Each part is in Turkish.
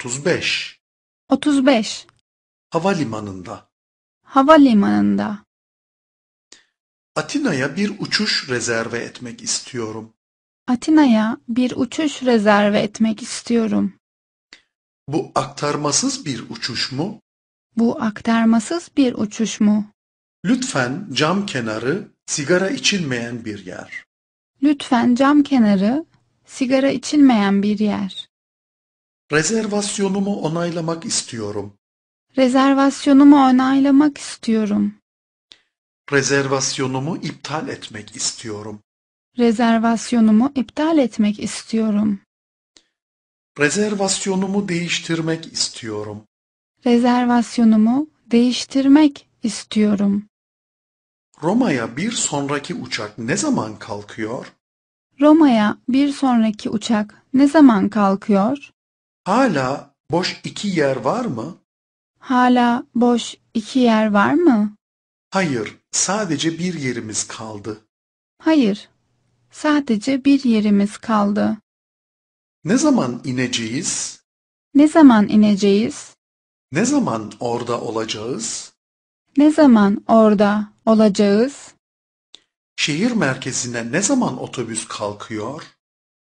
35. 35. Otuz beş. Havalimanında. Havalimanında. Atina'ya bir uçuş rezerve etmek istiyorum. Atina'ya bir uçuş rezerve etmek istiyorum. Bu aktarmasız bir uçuş mu? Bu aktarmasız bir uçuş mu? Lütfen cam kenarı sigara içilmeyen bir yer. Lütfen cam kenarı sigara içilmeyen bir yer. Rezervasyonumu onaylamak istiyorum. Rezervasyonumu onaylamak istiyorum. Rezervasyonumu iptal etmek istiyorum. Rezervasyonumu iptal etmek istiyorum. Rezervasyonumu değiştirmek istiyorum. Rezervasyonumu değiştirmek istiyorum. Roma'ya bir sonraki uçak ne zaman kalkıyor? Roma'ya bir sonraki uçak ne zaman kalkıyor? Hala boş iki yer var mı? Hala boş iki yer var mı? Hayır, sadece bir yerimiz kaldı. Hayır, sadece bir yerimiz kaldı. Ne zaman ineceğiz? Ne zaman ineceğiz? Ne zaman orada olacağız? Ne zaman orada olacağız? Şehir merkezine ne zaman otobüs kalkıyor?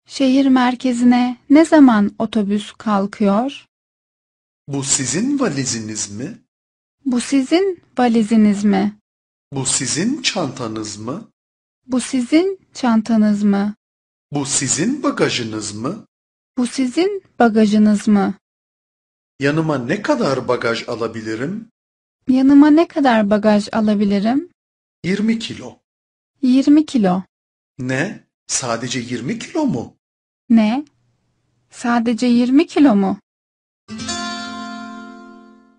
Şehir merkezine ne zaman otobüs kalkıyor? Bu sizin valiziniz mi? Bu sizin valiziniz mi? Bu sizin çantanız mı? Bu sizin çantanız mı? Bu sizin bagajınız mı? Bu sizin bagajınız mı? Yanıma ne kadar bagaj alabilirim? Yanıma ne kadar bagaj alabilirim? 20 kilo. 20 kilo. Ne? Sadece 20 kilo mu? Ne? Sadece 20 kilo mu?